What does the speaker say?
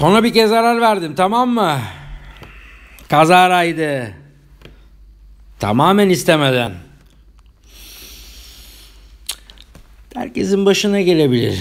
Ona bir kez zarar verdim tamam mı? Kazaraydı. Tamamen istemeden. Herkesin başına gelebilir.